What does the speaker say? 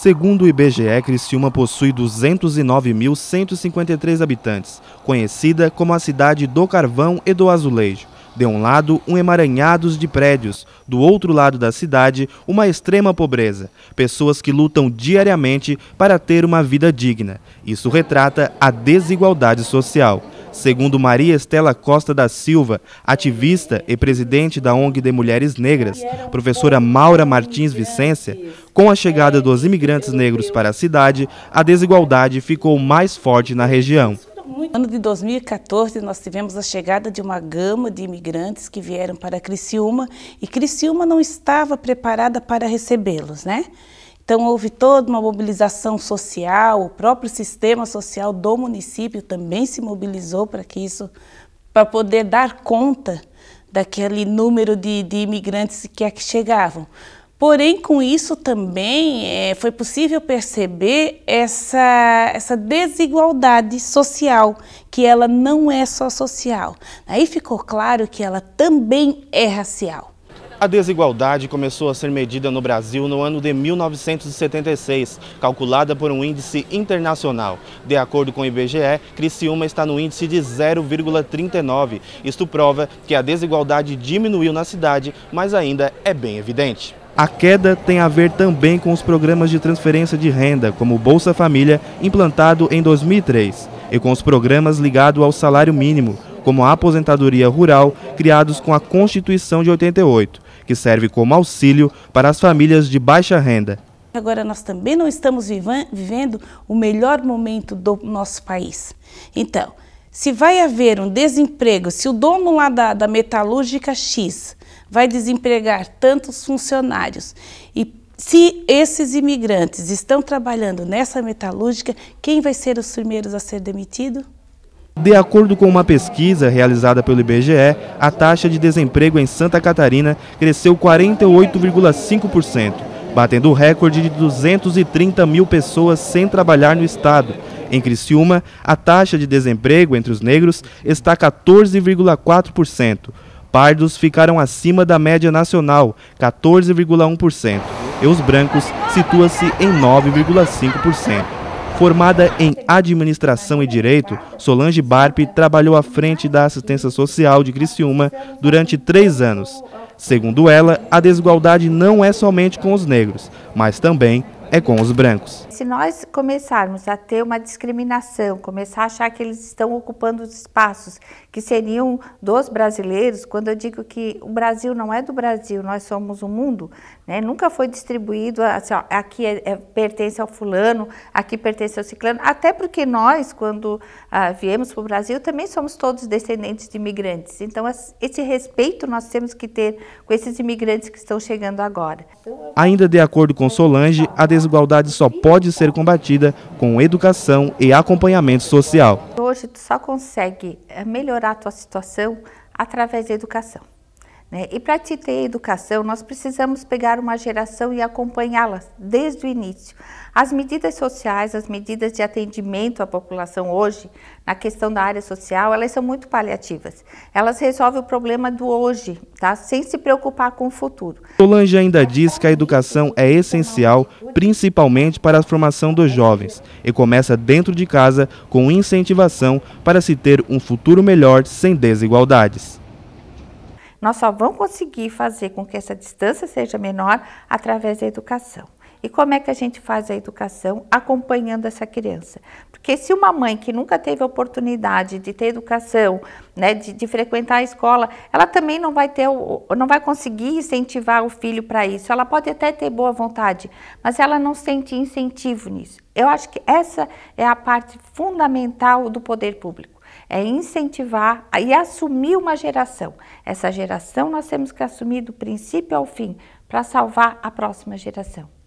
Segundo o IBGE, Criciúma possui 209.153 habitantes, conhecida como a cidade do carvão e do azulejo. De um lado, um emaranhados de prédios, do outro lado da cidade, uma extrema pobreza. Pessoas que lutam diariamente para ter uma vida digna. Isso retrata a desigualdade social. Segundo Maria Estela Costa da Silva, ativista e presidente da ONG de Mulheres Negras, professora Maura Martins Vicência, com a chegada dos imigrantes negros para a cidade, a desigualdade ficou mais forte na região. No ano de 2014, nós tivemos a chegada de uma gama de imigrantes que vieram para Criciúma e Criciúma não estava preparada para recebê-los, né? Então, houve toda uma mobilização social, o próprio sistema social do município também se mobilizou para que isso, para poder dar conta daquele número de, de imigrantes que é que chegavam. Porém, com isso também é, foi possível perceber essa, essa desigualdade social, que ela não é só social. Aí ficou claro que ela também é racial. A desigualdade começou a ser medida no Brasil no ano de 1976, calculada por um índice internacional. De acordo com o IBGE, Criciúma está no índice de 0,39. Isto prova que a desigualdade diminuiu na cidade, mas ainda é bem evidente. A queda tem a ver também com os programas de transferência de renda, como o Bolsa Família, implantado em 2003, e com os programas ligados ao salário mínimo, como a aposentadoria rural, criados com a Constituição de 88, que serve como auxílio para as famílias de baixa renda. Agora nós também não estamos vivendo o melhor momento do nosso país. Então, se vai haver um desemprego, se o dono lá da, da metalúrgica X vai desempregar tantos funcionários e se esses imigrantes estão trabalhando nessa metalúrgica, quem vai ser os primeiros a ser demitido? De acordo com uma pesquisa realizada pelo IBGE, a taxa de desemprego em Santa Catarina cresceu 48,5%, batendo o recorde de 230 mil pessoas sem trabalhar no estado. Em Criciúma, a taxa de desemprego entre os negros está 14,4%. Pardos ficaram acima da média nacional, 14,1%, e os brancos situa-se em 9,5%. Formada em Administração e Direito, Solange Barpe trabalhou à frente da assistência social de Criciúma durante três anos. Segundo ela, a desigualdade não é somente com os negros, mas também é com os brancos. Se nós começarmos a ter uma discriminação, começar a achar que eles estão ocupando os espaços que seriam dos brasileiros, quando eu digo que o Brasil não é do Brasil, nós somos o mundo, né? nunca foi distribuído assim, ó, aqui é, é, pertence ao fulano, aqui pertence ao ciclano, até porque nós, quando ah, viemos para o Brasil, também somos todos descendentes de imigrantes. Então, esse respeito nós temos que ter com esses imigrantes que estão chegando agora. Ainda de acordo com Solange, a desigualdade só pode ser combatida com educação e acompanhamento social. Hoje tu só consegue eh, melhorar a tua situação através da educação. Né? E para te ter educação, nós precisamos pegar uma geração e acompanhá-la desde o início. As medidas sociais, as medidas de atendimento à população hoje, na questão da área social, elas são muito paliativas. Elas resolvem o problema do hoje, tá? sem se preocupar com o futuro. Solange ainda diz que a educação é essencial, principalmente para a formação dos jovens, e começa dentro de casa com incentivação para se ter um futuro melhor sem desigualdades. Nós só vamos conseguir fazer com que essa distância seja menor através da educação. E como é que a gente faz a educação acompanhando essa criança? Porque se uma mãe que nunca teve oportunidade de ter educação, né, de, de, frequentar a escola, ela também não vai ter, não vai conseguir incentivar o filho para isso. Ela pode até ter boa vontade, mas ela não sente incentivo nisso. Eu acho que essa é a parte fundamental do poder público é incentivar e assumir uma geração. Essa geração nós temos que assumir do princípio ao fim para salvar a próxima geração.